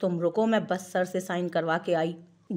तुम रुको मैं बस सर से साइन करवा के आई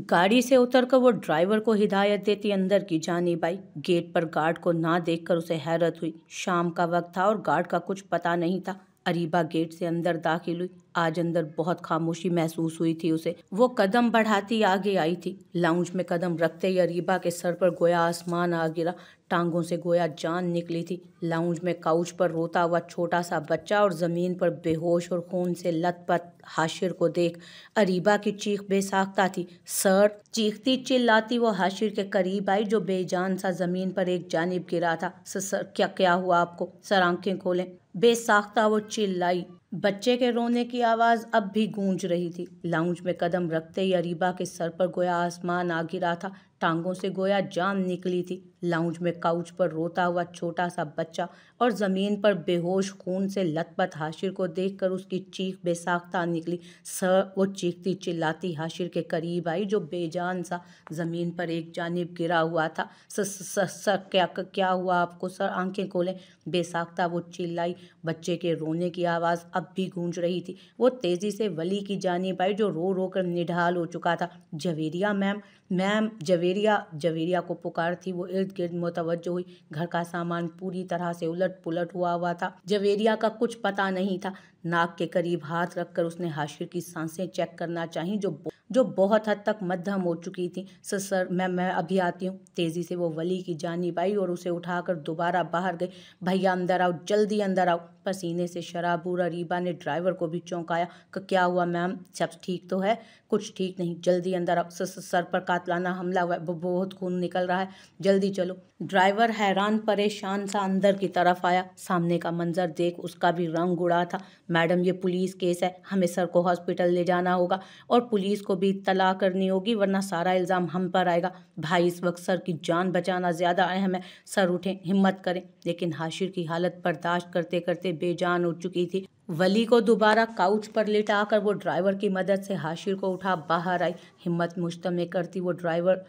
गाड़ी से उतरकर वो ड्राइवर को हिदायत देती अंदर की जानी बाई गेट पर गार्ड को ना देखकर उसे हैरत हुई शाम का वक्त था और गार्ड का कुछ पता नहीं था अरीबा गेट से अंदर दाखिल हुई आज अंदर बहुत खामोशी महसूस हुई थी उसे वो कदम बढ़ाती आगे आई थी लाउंज में कदम रखते ही अरीबा के सर पर गोया आसमान आ गिरा टांगों से गोया जान निकली थी लाउंज में काउच पर रोता हुआ छोटा सा बच्चा और ज़मीन पर बेहोश और खून से लथपथ हाशिर को देख अरीबा की चीख बेसाख्ता थी सर चीखती चिल्लाती वो हाशिर के करीब आई जो बेजान सा ज़मीन पर एक जानब गिरा था सर क्या क्या हुआ आपको सर आंखें खोलें बेसाख्ता वो चिल्लाई बच्चे के रोने की आवाज़ अब भी गूंज रही थी लाउंज में कदम रखते ही अरीबा के सर पर गोया आसमान आ गिरा था टांगों से गोया जान निकली थी लाउंज में काउच पर रोता हुआ छोटा सा बच्चा और ज़मीन पर बेहोश खून से लतपत हाशिर को देखकर उसकी चीख बेसाख्ता निकली सर वो चीखती चिल्लाती हाशिर के करीब आई जो बेजान सा ज़मीन पर एक जानब गिरा हुआ था सर सर सर क्या क्या हुआ आपको सर आंखें खोलें बेसाख्ता वो चिल्लाई बच्चे के रोने की आवाज़ अब भी गूंज रही थी वो तेज़ी से वली की जानब आई जो रो रो कर निढाल हो चुका था जवेरिया मैम मैम जवेरिया जवेरिया जवेरिया को पुकार थी वो इर्द गिर्द मुतवजो हुई घर का सामान पूरी तरह से उलट पुलट हुआ हुआ था जवेरिया का कुछ पता नहीं था नाक के करीब हाथ रखकर उसने हाशिर की सांसें चेक करना चाहिए जो जो बहुत हद तक मध्यम हो चुकी थी सर सर मैं मैं अभी आती हूँ तेज़ी से वो वली की जानी पाई और उसे उठाकर दोबारा बाहर गई भैया अंदर आओ जल्दी अंदर आओ पसीने से शराबूरा रीबा ने ड्राइवर को भी चौंकाया कि क्या हुआ मैम सब ठीक तो है कुछ ठीक नहीं जल्दी अंदर सर पर कातलाना हमला हुआ है बहुत खून निकल रहा है जल्दी चलो ड्राइवर हैरान परेशान सा अंदर की तरफ आया सामने का मंजर देख उसका भी रंग उड़ा था मैडम ये पुलिस केस है हमें सर को हॉस्पिटल ले जाना होगा और पुलिस को भी इतला करनी होगी वरना सारा इल्ज़ाम हम पर आएगा भाई इस वक्त सर की जान बचाना ज़्यादा अहम है सर उठें हिम्मत करें लेकिन हाशिर की हालत बर्दाश्त करते करते बेजान उठ चुकी थी वली को दोबारा काउच पर लेटा कर वो ड्राइवर की मदद से हाशिर को उठा बाहर आई हिम्मत मुश्तम करती वो ड्राइवर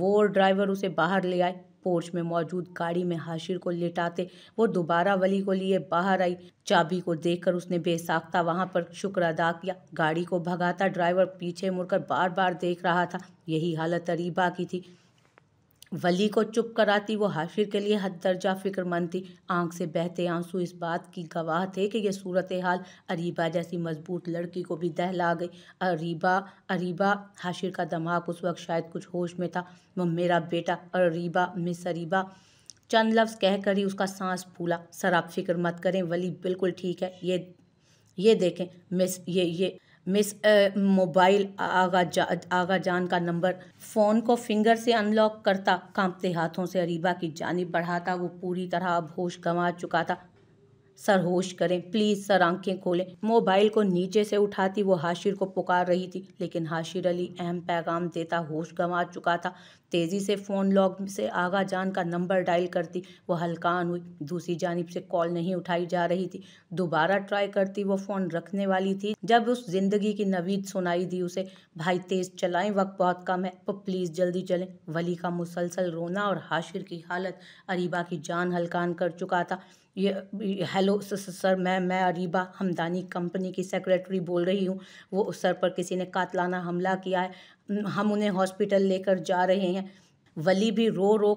वो ड्राइवर उसे बाहर ले आए पोर्च में मौजूद गाड़ी में हाशिर को लेटाते वो दोबारा वली को लिए बाहर आई चाबी को देखकर उसने बेसाख्ता वहाँ पर शुक्र अदा किया गाड़ी को भगाता ड्राइवर पीछे मुड़कर बार बार देख रहा था यही हालत अरीबा की थी वली को चुप कराती वो हाशिर के लिए हद दर्जा फिक्रमंद थी आंख से बहते आंसू इस बात की गवाह थे कि यह सूरत हाल अरीबा जैसी मजबूत लड़की को भी दहला गई अरीबा अरीबा हाशिर का दमाग उस वक्त शायद कुछ होश में था वो मेरा बेटा अरीबा मिस अरीबा चंद लफ्ज़ कह कर ही उसका सांस फूला सर आप फिक्र मत करें वली बिल्कुल ठीक है ये ये देखें मिस ये ये मिस मोबाइल आगा जा, आगा जान का नंबर फ़ोन को फिंगर से अनलॉक करता कांपते हाथों से अरीबा की जानब बढ़ाता वो पूरी तरह अब होश गंवा चुका था सर होश करें प्लीज़ सर आंखें खोलें मोबाइल को नीचे से उठाती वो हाशिर को पुकार रही थी लेकिन हाशिर अली अहम पैगाम देता होश गंवा चुका था तेज़ी से फ़ोन लॉग से आगा जान का नंबर डायल करती वो हलकान हुई दूसरी जानब से कॉल नहीं उठाई जा रही थी दोबारा ट्राई करती वो फ़ोन रखने वाली थी जब उस ज़िंदगी की नवीद सुनाई दी उसे भाई तेज़ चलाएं वक्त बहुत कम है तो प्लीज़ जल्दी चलें वली का मुसलसल रोना और हाशिर की हालत अरीबा की जान हलकान कर चुका था ये हेलो सर मैं मैं अरीबा हमदानी कंपनी की सेक्रेटरी बोल रही हूँ वो उस सर पर किसी ने कातलाना हमला किया है हम उन्हें हॉस्पिटल लेकर जा रहे हैं वली भी रो रो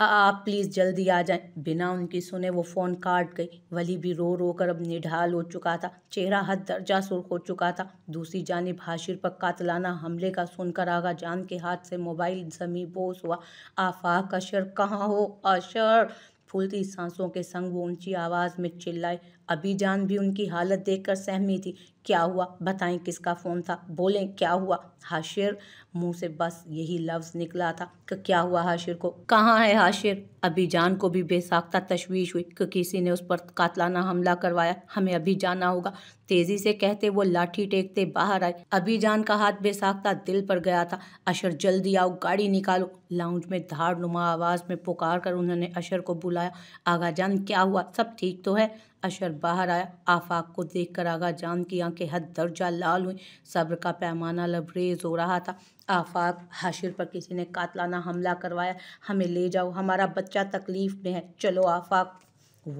आप प्लीज़ जल्दी आ जाएं बिना उनकी सुने वो फ़ोन काट गई वली भी रो रो कर अब निढाल हो चुका था चेहरा हद दर्जा सुरख हो चुका था दूसरी जानब हाशिर पर कातलाना हमले का सुनकर आगा जान के हाथ से मोबाइल जमी बोस हुआ आफाक अशर कहाँ हो अशर फूलती सांसों के संग वो ऊंची आवाज़ में चिल्लाए अभी जान भी उनकी हालत देखकर सहमी थी क्या हुआ बताएं किसका फ़ोन था बोलें क्या हुआ हाशिर मुंह से बस यही लफ्ज़ निकला था कि क्या हुआ हाशिर को कहाँ है हाशिर अभी जान को भी बेसाख्ता तशवीश हुई कि किसी ने उस पर कातलाना हमला करवाया हमें अभी जाना होगा तेज़ी से कहते वो लाठी टेकते बाहर आए अभी जान का हाथ बेसाख्ता दिल पर गया था अशर जल्दी आओ गाड़ी निकालो लाउंज में धाड़ नुमा आवाज़ में पुकार कर उन्होंने अशर को बुलाया आगा जान क्या हुआ सब ठीक तो है अशर बाहर आया आफाक को देख आगा जान की आंखें के हद दर्जा लाल हुई सब्र का पैमाना लबरेज हो रहा था आफाक हाशिर पर किसी ने कातलाना हमला करवाया हमें ले जाओ हमारा बच्चा तकलीफ़ में है चलो आफाक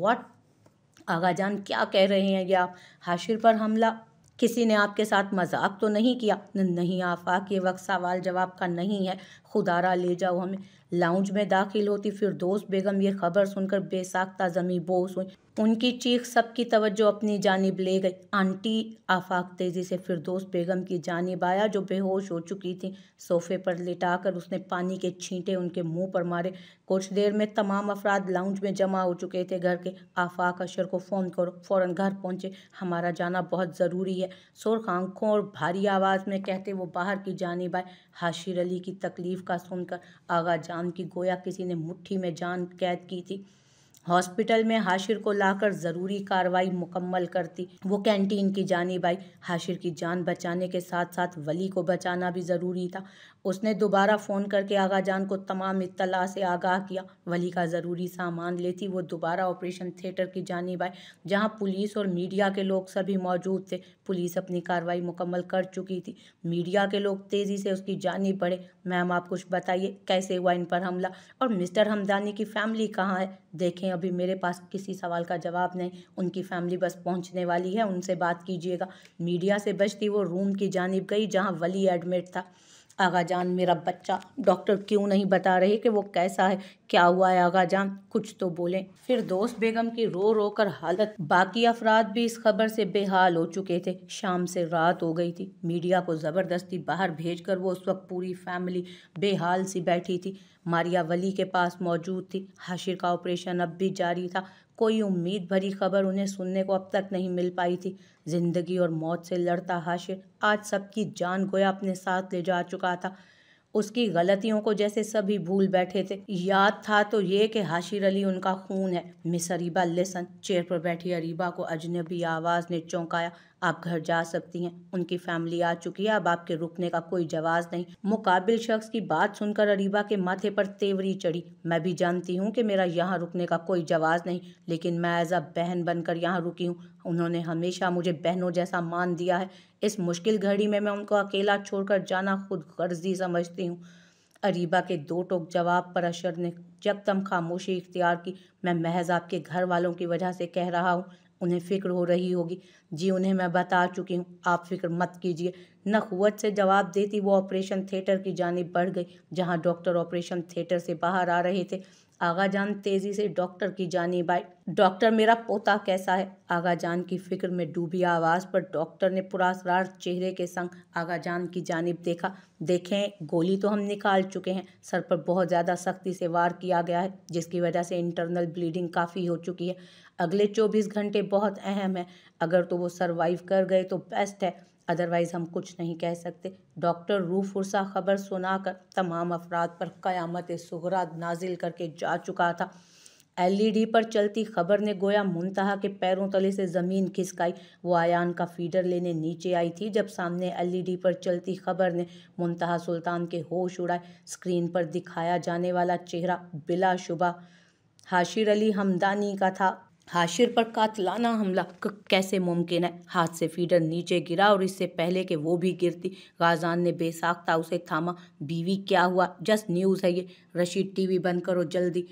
वॉट आगा जान क्या कह रहे हैं ये आप हाशिर पर हमला किसी ने आपके साथ मजाक तो नहीं किया नहीं आफाक ये वक्त सवाल जवाब का नहीं है खुदारा ले जाओ हमें लाउंज में दाखिल होती फिर दोस्त बेगम ये खबर सुनकर बेसाख्ता जमी बोस हुई उनकी चीख सबकी तवज्जो अपनी जानब ले गई आंटी आफाक तेज़ी से फिर दोस्त बेगम की जानब आया जो बेहोश हो चुकी थी सोफे पर लिटाकर उसने पानी के छींटे उनके मुंह पर मारे कुछ देर में तमाम अफराद लाउंज में जमा हो चुके थे घर के आफाक अशर को फ़ोन करो फ़ौर घर पहुँचे हमारा जाना बहुत ज़रूरी है सुरख आंखों और भारी आवाज़ में कहते वो बाहर की जानब आए हाशिर अली की तकलीफ़ का सुनकर आगा चांद की गोया किसी ने मुट्ठी में जान कैद की थी हॉस्पिटल में हाशिर को लाकर ज़रूरी कार्रवाई मुकम्मल करती वो कैंटीन की जानी आई हाशिर की जान बचाने के साथ साथ वली को बचाना भी ज़रूरी था उसने दोबारा फ़ोन करके आगा जान को तमाम इतला से आगाह किया वली का ज़रूरी सामान लेती वो दोबारा ऑपरेशन थिएटर की जानी आई जहाँ पुलिस और मीडिया के लोग सभी मौजूद थे पुलिस अपनी कार्रवाई मुकम्मल कर चुकी थी मीडिया के लोग तेज़ी से उसकी जानी पड़े मैम आप कुछ बताइए कैसे हुआ इन पर हमला और मिस्टर हमदानी की फैमिली कहाँ है देखें अभी मेरे पास किसी सवाल का जवाब नहीं उनकी फैमिली बस पहुंचने वाली है उनसे बात कीजिएगा मीडिया से बचती वो रूम की जानब गई जहाँ वली एडमिट था आगा जान मेरा बच्चा डॉक्टर क्यों नहीं बता रहे कि वो कैसा है क्या हुआ है आगा जान कुछ तो बोले फिर दोस्त बेगम की रो रो कर हालत बाकी अफराद भी इस खबर से बेहाल हो चुके थे शाम से रात हो गई थी मीडिया को ज़बरदस्ती बाहर भेज कर वो उस वक्त पूरी फैमिली बेहाल सी बैठी थी मारिया वली के पास मौजूद थी हाशिर का ऑपरेशन अब भी जारी था कोई उम्मीद भरी खबर उन्हें सुनने को अब तक नहीं मिल पाई थी जिंदगी और मौत से लड़ता हाशिर आज सबकी जान गोया अपने साथ ले जा चुका था उसकी गलतियों को जैसे सभी भूल बैठे थे याद था तो ये कि हाशिर अली उनका खून है मिस अरीबा लेसन चेयर पर बैठी अरीबा को अजनबी आवाज़ ने चौंकाया आप घर जा सकती हैं उनकी फैमिली आ चुकी है अब आपके रुकने का कोई जवाब नहीं मुकाबिल शख्स की बात सुनकर अरीबा के माथे पर तेवरी चढ़ी मैं भी जानती हूँ कि मेरा यहाँ रुकने का कोई जवाब नहीं लेकिन मैं एज अ बहन बनकर यहाँ रुकी हूँ उन्होंने हमेशा मुझे बहनों जैसा मान दिया है इस मुश्किल घड़ी में मैं उनको अकेला छोड़कर जाना खुद गर्जी समझती हूँ अरीबा के दो टोक जवाब पर अशर ने तम खामोशी इख्तियार की मैं महज आपके घर वालों की वजह से कह रहा हूँ उन्हें फ़िक्र हो रही होगी जी उन्हें मैं बता चुकी हूँ आप फिक्र मत कीजिए नखवत से जवाब देती वो ऑपरेशन थिएटर की जानब बढ़ गई जहाँ डॉक्टर ऑपरेशन थिएटर से बाहर आ रहे थे आगाजान तेजी से डॉक्टर की जानी बाई डॉक्टर मेरा पोता कैसा है आगाजान की फिक्र में डूबी आवाज पर डॉक्टर ने पुरासरार चेहरे के संग आगाजान की जानब देखा देखें गोली तो हम निकाल चुके हैं सर पर बहुत ज़्यादा सख्ती से वार किया गया है जिसकी वजह से इंटरनल ब्लीडिंग काफ़ी हो चुकी है अगले चौबीस घंटे बहुत अहम है अगर तो वो सर्वाइव कर गए तो बेस्ट है अदरवाइज़ हम कुछ नहीं कह सकते डॉक्टर रूफ उर्सा खबर सुनाकर तमाम अफराद पर क़यामत सहरा नाजिल करके जा चुका था एलईडी पर चलती खबर ने गोया मुनतहा के पैरों तले से ज़मीन खिसकाई वो आयान का फीडर लेने नीचे आई थी जब सामने एलईडी पर चलती खबर ने मुनतहा सुल्तान के होश उड़ाए स्क्रीन पर दिखाया जाने वाला चेहरा बिलाशुबा हाशिर अली हमदानी का था हाशिर पर कातलाना हमला कैसे मुमकिन है हाथ से फीडर नीचे गिरा और इससे पहले कि वो भी गिरती गाजान ने बेसाख्ता उसे थामा बीवी क्या हुआ जस्ट न्यूज़ है ये रशीद टीवी बंद करो जल्दी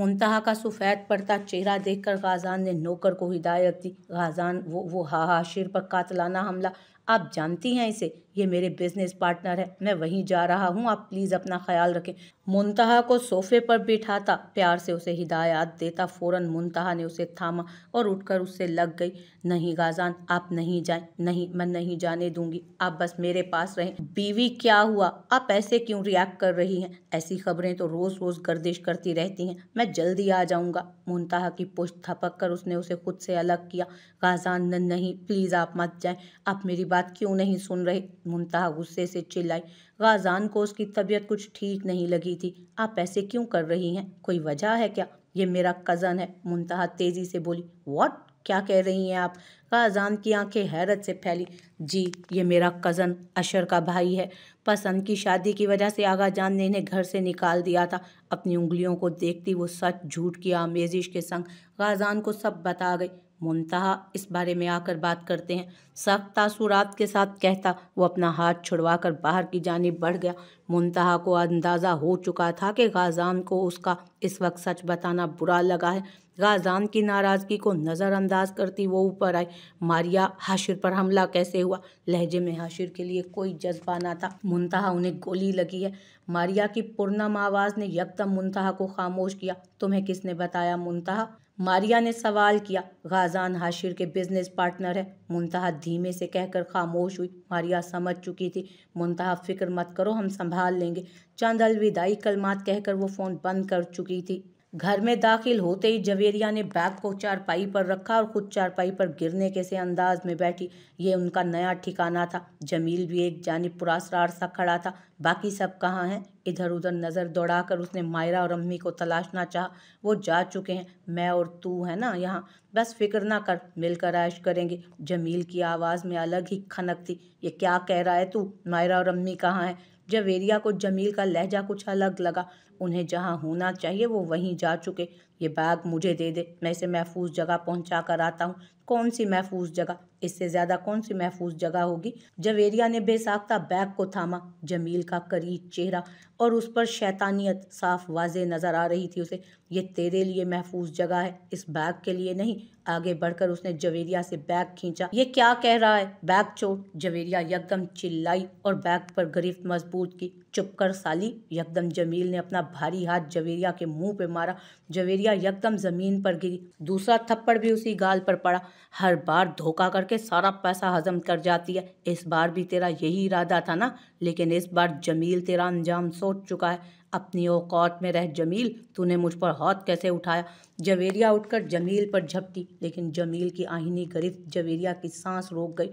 मुंतहा का सफ़ैद पड़ता चेहरा देखकर गाजान ने नौकर को हिदायत दी गाजान वो वो हाशिर पर कातलाना हमला आप जानती हैं इसे ये मेरे बिजनेस पार्टनर है मैं वहीं जा रहा हूँ आप प्लीज़ अपना ख्याल रखें मुंतहा को सोफे पर बिठाता प्यार से उसे हिदायत देता फ़ौरन मुंतहा ने उसे थामा और उठकर उससे लग गई नहीं गाजान आप नहीं जाएं नहीं मैं नहीं जाने दूंगी आप बस मेरे पास रहें बीवी क्या हुआ आप ऐसे क्यों रिएक्ट कर रही हैं ऐसी खबरें तो रोज़ रोज़ गर्दिश करती रहती हैं मैं जल्दी आ जाऊँगा मुंतहा की पुष्ट थपक कर उसने उसे खुद से अलग किया गाजान नहीं प्लीज़ आप मत जाएं आप मेरी बात क्यों नहीं सुन रहे मुंतहा गुस्से से चिल्लाई गाजान को उसकी तबीयत कुछ ठीक नहीं लगी थी आप ऐसे क्यों कर रही हैं कोई वजह है क्या ये मेरा कज़न है मुंतहा तेज़ी से बोली वॉट क्या कह रही हैं आप गाजान की आंखें हैरत से फैली जी ये मेरा कज़न अशर का भाई है पसंद की शादी की वजह से आगा जान ने इन्हें घर से निकाल दिया था अपनी उंगलियों को देखती वो सच झूठ की आमेजिश के संग गाजान को सब बता गई मुंतहा इस बारे में आकर बात करते हैं सख्त तासुरात के साथ कहता वो अपना हाथ छुड़वा कर बाहर की जानब बढ़ गया मुंतहा को अंदाज़ा हो चुका था कि गाजान को उसका इस वक्त सच बताना बुरा लगा है गाजान की नाराज़गी को नज़रअंदाज करती वो ऊपर आई मारिया हाशिर पर हमला कैसे हुआ लहजे में हाशिर के लिए कोई जज्बा ना था मुंतहा उन्हें गोली लगी है मारिया की पुरनम आवाज़ ने यकदम मुंतहा को खामोश किया तुम्हें किसने बताया मुंतहा मारिया ने सवाल किया गाजान हाशिर के बिजनेस पार्टनर है मुंतहा धीमे से कहकर खामोश हुई मारिया समझ चुकी थी मुंतहा फिक्र मत करो हम संभाल लेंगे चंद अलविदाई कलमात कहकर वो फ़ोन बंद कर चुकी थी घर में दाखिल होते ही जवेरिया ने बैग को चारपाई पर रखा और खुद चारपाई पर गिरने के से अंदाज में बैठी ये उनका नया ठिकाना था जमील भी एक जानब पुरासरार सा खड़ा था बाकी सब कहाँ हैं इधर उधर नज़र दौड़ाकर उसने मायरा और अम्मी को तलाशना चाहा वो जा चुके हैं मैं और तू है ना यहाँ बस फिक्र ना कर मिलकर ऐश करेंगे जमील की आवाज़ में अलग ही खनक थी ये क्या कह रहा है तू मायरा और अम्मी कहाँ हैं जवेरिया को जमील का लहजा कुछ अलग लगा उन्हें जहाँ होना चाहिए वो वहीं जा चुके ये बैग मुझे दे दे मैं इसे महफूज जगह पहुंचा कर आता हूँ कौन सी महफूज जगह इससे ज़्यादा कौन सी महफूज जगह होगी जवेरिया ने बेसाख्ता बैग को थामा जमील का करीब चेहरा और उस पर शैतानियत साफ वाजे नज़र आ रही थी उसे ये तेरे लिए महफूज जगह है इस बैग के लिए नहीं आगे बढ़कर उसने जवेरिया से बैग खींचा ये क्या कह रहा है बैग चोट जवेरिया यकदम चिल्लाई और बैग पर गिरफ्त मजबूत की चुप कर साली यकदम जमील ने अपना भारी हाथ जवेरिया के मुंह पे मारा जवेरिया यकदम ज़मीन पर गिरी दूसरा थप्पड़ भी उसी गाल पर पड़ा हर बार धोखा करके सारा पैसा हजम कर जाती है इस बार भी तेरा यही इरादा था ना लेकिन इस बार जमील तेरा अंजाम सोच चुका है अपनी औकात में रह जमील तूने मुझ पर हाथ कैसे उठाया जवेरिया उठकर जमील पर झपटी लेकिन जमील की आहिनी गरीब जवेरिया की सांस रोक गई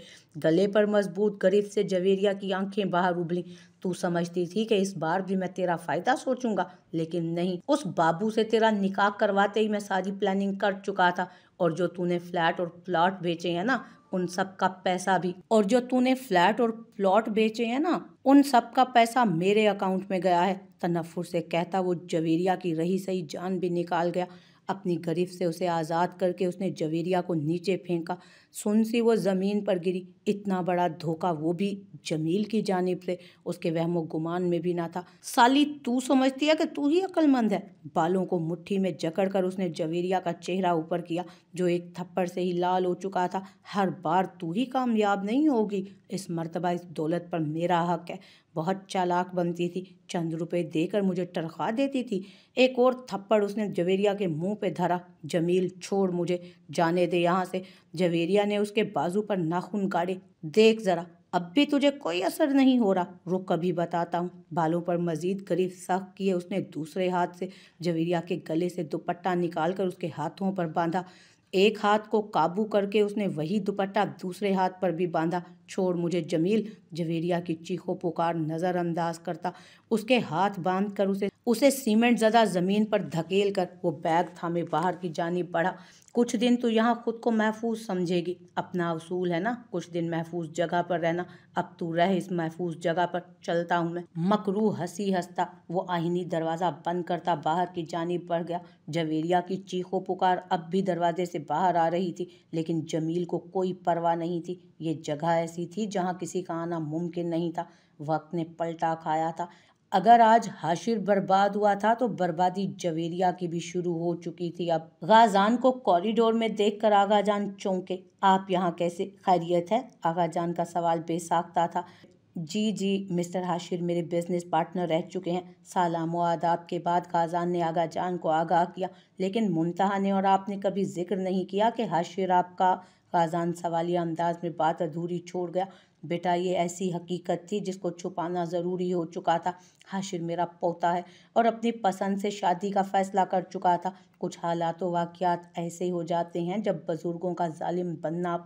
गले पर मजबूत गरीब से जवेरिया की आंखें बाहर उबली तू समझती थी कि इस बार भी मैं तेरा फ़ायदा सोचूंगा लेकिन नहीं उस बाबू से तेरा निकाह करवाते ही मैं सारी प्लानिंग कर चुका था और जो तूने फ्लैट और प्लॉट बेचे हैं ना उन सब का पैसा भी और जो तूने फ्लैट और प्लॉट बेचे हैं ना उन सब का पैसा मेरे अकाउंट में गया है तनफुर से कहता वो जवेरिया की रही सही जान भी निकाल गया अपनी गरीब से उसे आज़ाद करके उसने जवेरिया को नीचे फेंका सुन सी वो ज़मीन पर गिरी इतना बड़ा धोखा वो भी जमील की जानब से उसके वहमो गुमान में भी ना था साली तू समझती है कि तू ही अक्लमंद है बालों को मुट्ठी में जकड़ कर उसने जवेरिया का चेहरा ऊपर किया जो एक थप्पड़ से ही लाल हो चुका था हर बार तू ही कामयाब नहीं होगी इस मरतबा इस दौलत पर मेरा हक है बहुत चालाक बनती थी चंद रुपये देकर मुझे टरखा देती थी एक और थप्पड़ उसने जवेरिया के मुंह पे धरा जमील छोड़ मुझे जाने दे यहाँ से जवेरिया ने उसके बाजू पर नाखून काटे देख ज़रा अब भी तुझे कोई असर नहीं हो रहा रुक कभी बताता हूँ बालों पर मजीद करीब सख्त किए उसने दूसरे हाथ से जवेरिया के गले से दुपट्टा निकाल कर उसके हाथों पर बांधा एक हाथ को काबू करके उसने वही दुपट्टा दूसरे हाथ पर भी बांधा छोड़ मुझे जमील जवेरिया की चीखों पुकार नज़रअंदाज करता उसके हाथ बांध कर उसे उसे सीमेंट ज़दा ज़मीन पर धकेल कर वो बैग थामे बाहर की जानी पड़ा कुछ दिन तो यहाँ ख़ुद को महफूज समझेगी अपना असूल है ना कुछ दिन महफूज जगह पर रहना अब तू रह इस महफूज जगह पर चलता हूँ मैं मकरू हंसी हंसता वो आहिनी दरवाज़ा बंद करता बाहर की जानी बढ़ गया जवेरिया की चीखों पुकार अब भी दरवाजे से बाहर आ रही थी लेकिन जमील को कोई परवाह नहीं थी ये जगह ऐसी थी जहाँ किसी का आना मुमकिन नहीं था वक्त ने पलटा खाया था अगर आज हाशिर बर्बाद हुआ था तो बर्बादी जवेरिया की भी शुरू हो चुकी थी अब गाजान को कॉरिडोर में कर आगा जान चौंके आप यहाँ कैसे खैरियत है आगा जान का सवाल बेसाख्ता था जी जी मिस्टर हाशिर मेरे बिजनेस पार्टनर रह चुके हैं सलाम आदाब के बाद खाजान ने आगा जान को आगाह किया लेकिन मुंतहा ने और आपने कभी जिक्र नहीं किया कि हाशिर आपका खाजान सवालिया अंदाज में बात अधूरी छोड़ गया बेटा ये ऐसी हकीकत थी जिसको छुपाना ज़रूरी हो चुका था हाशिर मेरा पोता है और अपनी पसंद से शादी का फ़ैसला कर चुका था कुछ हालात तो वाक़ात ऐसे हो जाते हैं जब बुज़ुर्गों का ालिम बनना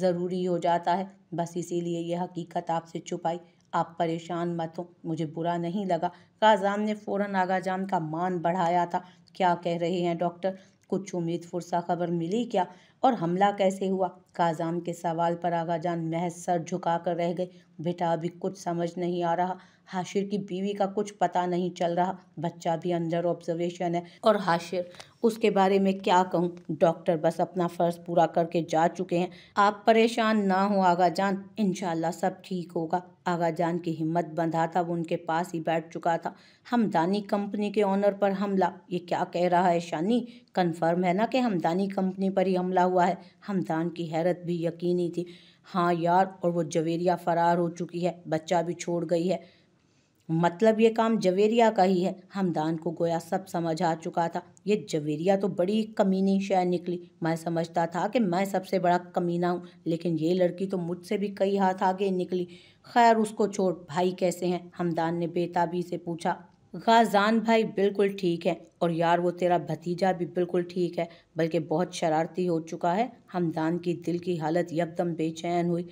ज़रूरी हो जाता है बस इसीलिए यह हकीकत आपसे छुपाई आप परेशान मत हो मुझे बुरा नहीं लगा काजान ने फ़ौर आगा जान का मान बढ़ाया था क्या कह रहे हैं डॉक्टर कुछ उम्मीद फुर्सा खबर मिली क्या और हमला कैसे हुआ काजाम के सवाल पर आगाजान महज सर झुका कर रह गए बेटा अभी कुछ समझ नहीं आ रहा हाशिर की बीवी का कुछ पता नहीं चल रहा बच्चा भी अंडर ऑब्जर्वेशन है और हाशिर उसके बारे में क्या कहूँ डॉक्टर बस अपना फ़र्ज पूरा करके जा चुके हैं आप परेशान ना हो आगा जान इन सब ठीक होगा आगा जान की हिम्मत बंधा था वो उनके पास ही बैठ चुका था हमदानी कंपनी के ऑनर पर हमला ये क्या कह रहा है शानी कन्फर्म है ना कि हमदानी कंपनी पर ही हमला हुआ है हमदान की हैरत भी यकीनी थी हाँ यार और वो जवेरिया फ़रार हो चुकी है बच्चा भी छोड़ गई है मतलब ये काम जवेरिया का ही है हमदान को गोया सब समझ आ चुका था ये जवेरिया तो बड़ी कमीनी शय निकली मैं समझता था कि मैं सबसे बड़ा कमीना हूँ लेकिन ये लड़की तो मुझसे भी कई हाथ आगे निकली खैर उसको छोड़ भाई कैसे हैं हमदान ने बेताबी से पूछा गाजान भाई बिल्कुल ठीक है और यार वो तेरा भतीजा भी बिल्कुल ठीक है बल्कि बहुत शरारती हो चुका है हमदान की दिल की हालत यकदम बेचैन हुई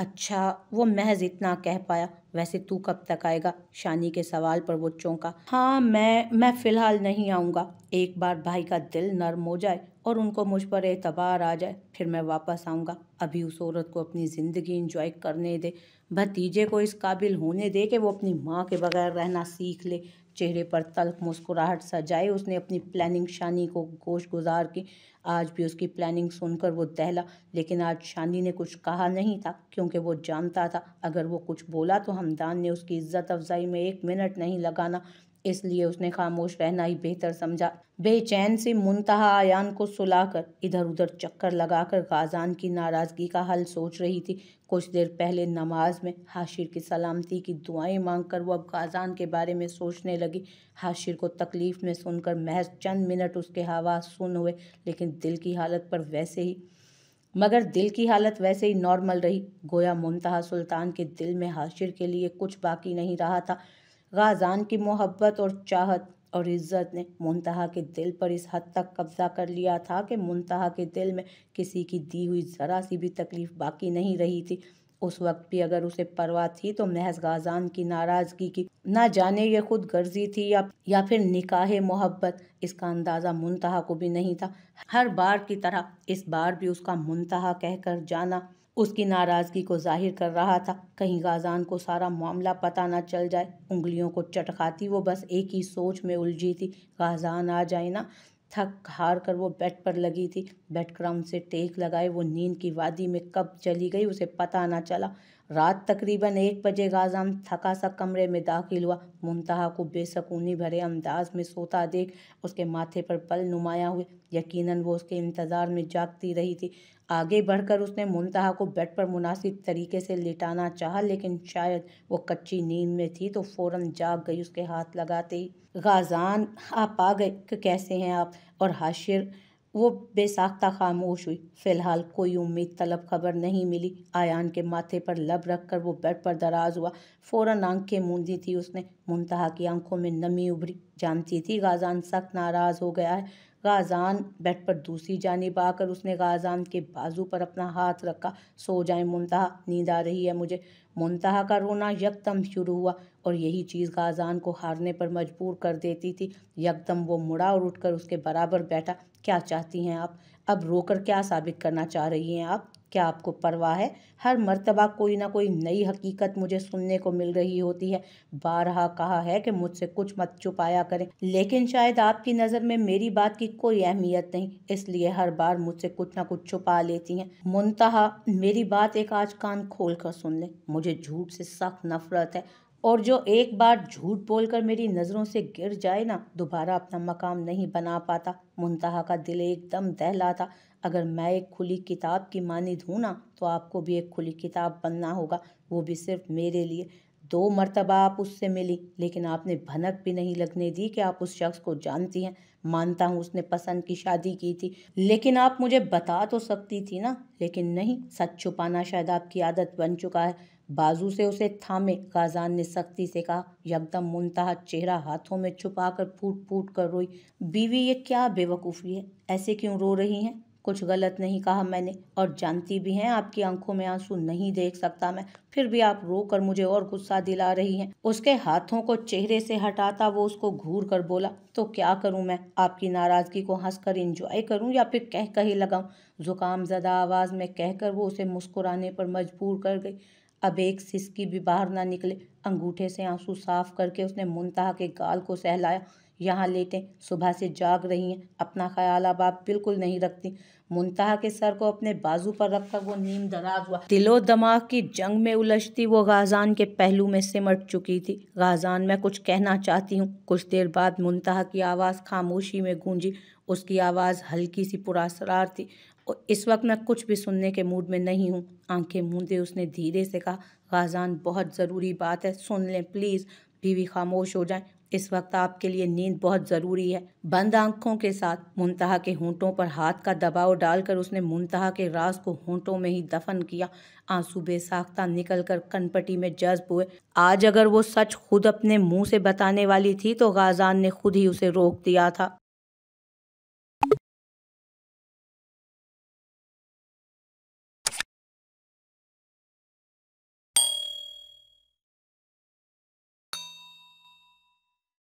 अच्छा वो महज इतना कह पाया वैसे तू कब तक आएगा शानी के सवाल पर वो चौंका हाँ मैं मैं फ़िलहाल नहीं आऊँगा एक बार भाई का दिल नर्म हो जाए और उनको मुझ पर एतबार आ जाए फिर मैं वापस आऊँगा अभी उस औरत को अपनी ज़िंदगी इंजॉय करने दे भतीजे को इस काबिल होने दे कि वो अपनी माँ के बगैर रहना सीख ले चेहरे पर तल्ख मुस्कुराहट सजाए उसने अपनी प्लानिंग शानी को गोश गुजार की आज भी उसकी प्लानिंग सुनकर वो दहला लेकिन आज शानी ने कुछ कहा नहीं था क्योंकि वो जानता था अगर वो कुछ बोला तो हमदान ने उसकी इज्जत अफजाई में एक मिनट नहीं लगाना इसलिए उसने खामोश रहना ही बेहतर समझा बेचैन से मुंतहा आयान को सुलाकर इधर उधर चक्कर लगाकर गाजान की नाराज़गी का हल सोच रही थी कुछ देर पहले नमाज में हाशिर की सलामती की दुआएं मांगकर वह अब गाजान के बारे में सोचने लगी हाशिर को तकलीफ़ में सुनकर महज चंद मिनट उसके हवा सुन हुए लेकिन दिल की हालत पर वैसे ही मगर दिल की हालत वैसे ही नॉर्मल रही गोया मुमतहा सुल्तान के दिल में हाशिर के लिए कुछ बाकी नहीं रहा था गाजान की मोहब्बत और चाहत और इज़्ज़त ने मुंतहा के दिल पर इस हद तक कब्ज़ा कर लिया था कि मुंतहा के दिल में किसी की दी हुई ज़रा सी भी तकलीफ़ बाकी नहीं रही थी उस वक्त भी अगर उसे परवाह थी तो महज गाजान की नाराज़गी की ना जाने ये खुद गर्जी थी या या फिर निकाह मोहब्बत इसका अंदाज़ा मुंतहा को भी नहीं था हर बार की तरह इस बार भी उसका मुंतहा कहकर जाना उसकी नाराज़गी को जाहिर कर रहा था कहीं गाजान को सारा मामला पता ना चल जाए उंगलियों को चटकाती वो बस एक ही सोच में उलझी थी गाजान आ जाए ना थक हार कर वो बेड पर लगी थी बेड क्राउन से टेक लगाए वो नींद की वादी में कब चली गई उसे पता ना चला रात तकरीबन एक बजे गाजाम थका सा कमरे में दाखिल हुआ मुमतहा को बेसकूनी भरे अंदाज में सोता देख उसके माथे पर पल नुमाया हुए यकीनन वो उसके इंतज़ार में जागती रही थी आगे बढ़कर उसने मुमतहा को बेड पर मुनासिब तरीके से लिटाना चाहा लेकिन शायद वो कच्ची नींद में थी तो फ़ौरन जाग गई उसके हाथ लगाते ही गाजान आप आ गए कैसे हैं आप और हाशिर वो बेसाख्ता खामोश हुई फिलहाल कोई उम्मीद तलब खबर नहीं मिली आयान के माथे पर लब रख कर वो बेड पर दराज हुआ फ़ौरन आंखें मूंदी थी उसने मुंतहा की आंखों में नमी उभरी जानती थी गाजान सख्त नाराज़ हो गया है गाजान बेड पर दूसरी जानब आकर उसने गाजान के बाजू पर अपना हाथ रखा सो जाए मुंतहा नींद आ रही है मुझे मुनता का रोना यकदम शुरू हुआ और यही चीज़ गाजान को हारने पर मजबूर कर देती थी यकदम वो मुड़ा और उठकर उसके बराबर बैठा क्या चाहती हैं आप अब रोकर क्या साबित करना चाह रही हैं आप क्या आपको परवाह है हर मर्तबा कोई ना कोई नई हकीकत मुझे सुनने को मिल रही होती है बारहा कहा है कि मुझसे कुछ मत छुपाया करें लेकिन शायद आपकी नज़र में मेरी बात की कोई अहमियत नहीं इसलिए हर बार मुझसे कुछ ना कुछ छुपा लेती हैं मुंतहा मेरी बात एक आज कान खोल कर सुन ले मुझे झूठ से सख्त नफरत है और जो एक बार झूठ बोलकर मेरी नज़रों से गिर जाए ना दोबारा अपना मकाम नहीं बना पाता मुंतहा का दिल एकदम दहलाता अगर मैं एक खुली किताब की मानिद हूँ ना तो आपको भी एक खुली किताब बनना होगा वो भी सिर्फ मेरे लिए दो मरतबा आप उससे मिली लेकिन आपने भनक भी नहीं लगने दी कि आप उस शख्स को जानती हैं मानता हूँ उसने पसंद की शादी की थी लेकिन आप मुझे बता तो सकती थी ना लेकिन नहीं सच छुपाना शायद आपकी आदत बन चुका है बाजू से उसे थामे काजान ने सख्ती से कहा यकदम मुनतहा चेहरा हाथों में छुपाकर फूट फूट कर रोई बीवी ये क्या बेवकूफ़ी है ऐसे क्यों रो रही हैं कुछ गलत नहीं कहा मैंने और जानती भी हैं आपकी आंखों में आंसू नहीं देख सकता मैं फिर भी आप रो कर मुझे और गुस्सा दिला रही हैं उसके हाथों को चेहरे से हटाता वो उसको घूर कर बोला तो क्या करूं मैं आपकी नाराज़गी को हंसकर इंजॉय करूं या फिर कह कही लगाऊं जुकाम ज़दा आवाज़ में कहकर वो उसे मुस्कुराने पर मजबूर कर गई अब एक सिसकी भी बाहर ना निकले अंगूठे से आंसू साफ करके उसने मुनता के गाल को सहलाया यहाँ लेटें सुबह से जाग रही हैं अपना ख्याल अब आप बिल्कुल नहीं रखती मुनता के सर को अपने बाजू पर रखकर वो नीम दराज हुआ दिलो दमाग की जंग में उलझती वो गाजान के पहलू में सिमट चुकी थी गाजान मैं कुछ कहना चाहती हूँ कुछ देर बाद मुनता की आवाज़ खामोशी में गूंजी उसकी आवाज़ हल्की सी पुरासरार थी इस वक्त मैं कुछ भी सुनने के मूड में नहीं हूँ आंखें मूंदे उसने धीरे से कहा गाजान बहुत ज़रूरी बात है सुन लें प्लीज़ बीवी खामोश हो जाए इस वक्त आपके लिए नींद बहुत ज़रूरी है बंद आंखों के साथ मुंतहा के होंठों पर हाथ का दबाव डालकर उसने मुंतहा के राज को होंठों में ही दफन किया आंसू बेसाख्ता निकल कर कनपटी में जज्ब हुए आज अगर वो सच खुद अपने मुंह से बताने वाली थी तो गाजान ने खुद ही उसे रोक दिया था